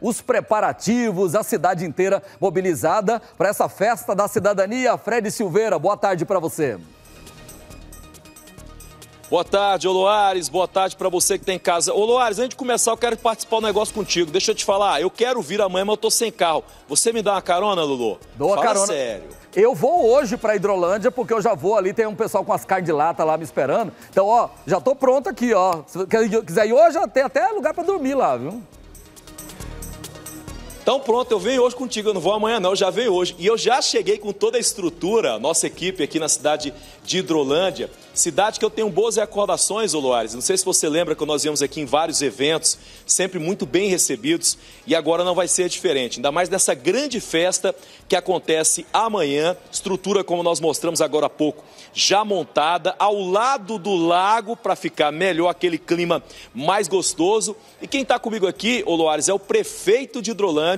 os preparativos, a cidade inteira mobilizada para essa festa da cidadania. Fred Silveira, boa tarde para você. Boa tarde, Oloares. Boa tarde para você que tem tá em casa. Oloares, antes de começar, eu quero participar do um negócio contigo. Deixa eu te falar, eu quero vir amanhã, mas eu tô sem carro. Você me dá uma carona, Lulu? Dou a carona. sério. Eu vou hoje para Hidrolândia, porque eu já vou ali, tem um pessoal com as carnes de lata lá me esperando. Então, ó, já tô pronto aqui, ó. Se quiser ir hoje, tem até lugar para dormir lá, viu? Então pronto, eu venho hoje contigo, eu não vou amanhã não, eu já venho hoje. E eu já cheguei com toda a estrutura, nossa equipe aqui na cidade de Hidrolândia, cidade que eu tenho boas recordações, Oloares. Não sei se você lembra que nós íamos aqui em vários eventos, sempre muito bem recebidos, e agora não vai ser diferente. Ainda mais nessa grande festa que acontece amanhã, estrutura como nós mostramos agora há pouco, já montada, ao lado do lago, para ficar melhor aquele clima mais gostoso. E quem está comigo aqui, Oloares, é o prefeito de Hidrolândia,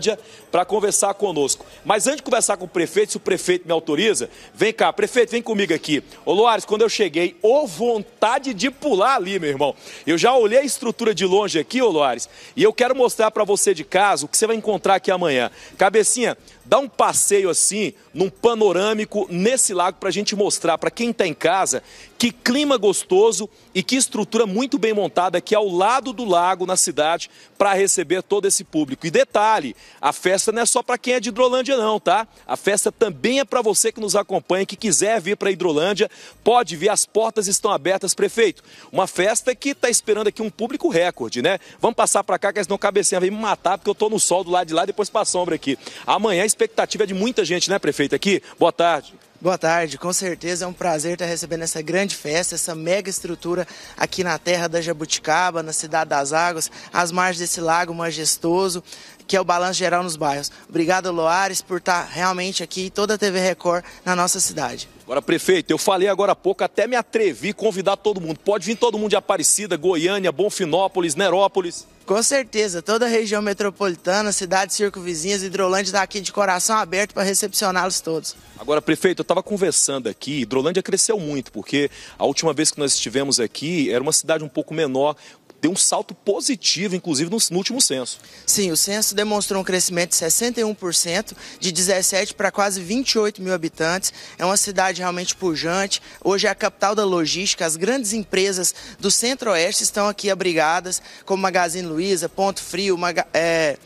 para conversar conosco. Mas antes de conversar com o prefeito, se o prefeito me autoriza, vem cá, prefeito, vem comigo aqui. Ô Loares, quando eu cheguei, ô vontade de pular ali, meu irmão. Eu já olhei a estrutura de longe aqui, ô Loares, e eu quero mostrar para você de casa o que você vai encontrar aqui amanhã. Cabecinha, Dá um passeio assim, num panorâmico, nesse lago, para a gente mostrar para quem está em casa que clima gostoso e que estrutura muito bem montada aqui ao lado do lago, na cidade, para receber todo esse público. E detalhe, a festa não é só para quem é de Hidrolândia não, tá? A festa também é para você que nos acompanha, que quiser vir para Hidrolândia, pode vir, as portas estão abertas, prefeito. Uma festa que está esperando aqui um público recorde, né? Vamos passar para cá, que senão cabecinha vai me matar, porque eu estou no sol do lado de lá, depois para sombra aqui. Amanhã, expectativa é de muita gente, né, prefeito, aqui? Boa tarde. Boa tarde, com certeza é um prazer estar recebendo essa grande festa, essa mega estrutura aqui na terra da Jabuticaba, na Cidade das Águas, às margens desse lago majestoso, que é o Balanço Geral nos Bairros. Obrigado, Loares, por estar realmente aqui e toda a TV Record na nossa cidade. Agora, prefeito, eu falei agora há pouco, até me atrevi a convidar todo mundo. Pode vir todo mundo de Aparecida, Goiânia, Bonfinópolis, Nerópolis. Com certeza, toda a região metropolitana, cidades vizinhas, Hidrolândia está aqui de coração aberto para recepcioná-los todos. Agora, prefeito, eu estava conversando aqui, Hidrolândia cresceu muito, porque a última vez que nós estivemos aqui era uma cidade um pouco menor, deu um salto positivo, inclusive no, último censo. Sim, o censo demonstrou um crescimento de 61%, de 17 para quase 28 mil habitantes. É uma cidade realmente pujante. Hoje é a capital da logística. As grandes empresas do Centro-Oeste estão aqui abrigadas, como Magazine Luiza, Ponto Frio, Maga é,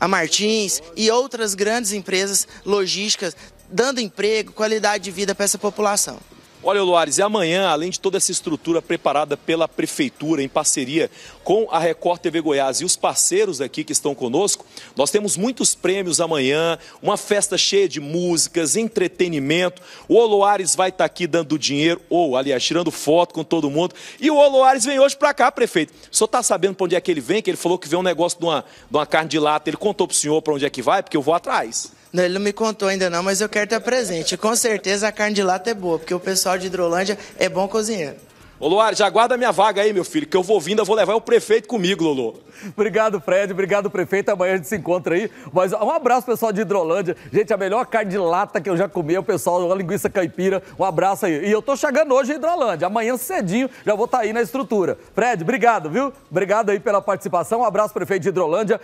a Martins e outras grandes empresas logísticas, dando emprego, qualidade de vida para essa população. Olha, Luares, e amanhã, além de toda essa estrutura preparada pela Prefeitura em parceria com a Record TV Goiás e os parceiros aqui que estão conosco, nós temos muitos prêmios amanhã, uma festa cheia de músicas, entretenimento. O Oloares vai estar tá aqui dando dinheiro, ou, aliás, tirando foto com todo mundo. E o Oloares vem hoje para cá, prefeito. O senhor está sabendo para onde é que ele vem? Que ele falou que vem um negócio de uma, de uma carne de lata. Ele contou para o senhor para onde é que vai, porque eu vou atrás. Não, ele não me contou ainda não, mas eu quero estar presente. com certeza a carne de lata é boa, porque o pessoal de Hidrolândia é bom cozinheiro. Ô Luar, já guarda minha vaga aí, meu filho, que eu vou vindo, eu vou levar o prefeito comigo, Lulu. Obrigado, Fred. Obrigado, prefeito. Amanhã a gente se encontra aí. Mas um abraço, pessoal de Hidrolândia. Gente, a melhor carne de lata que eu já comi é o pessoal da linguiça caipira. Um abraço aí. E eu tô chegando hoje em Hidrolândia. Amanhã cedinho já vou estar tá aí na estrutura. Fred, obrigado, viu? Obrigado aí pela participação. Um abraço, prefeito de Hidrolândia.